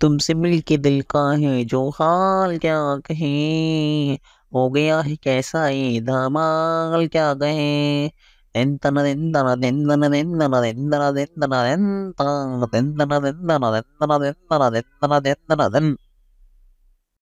तुमसे मिल के दिल का है जो हाल क्या कहें हो गया है कैसा ये धमाल क्या कहें दिन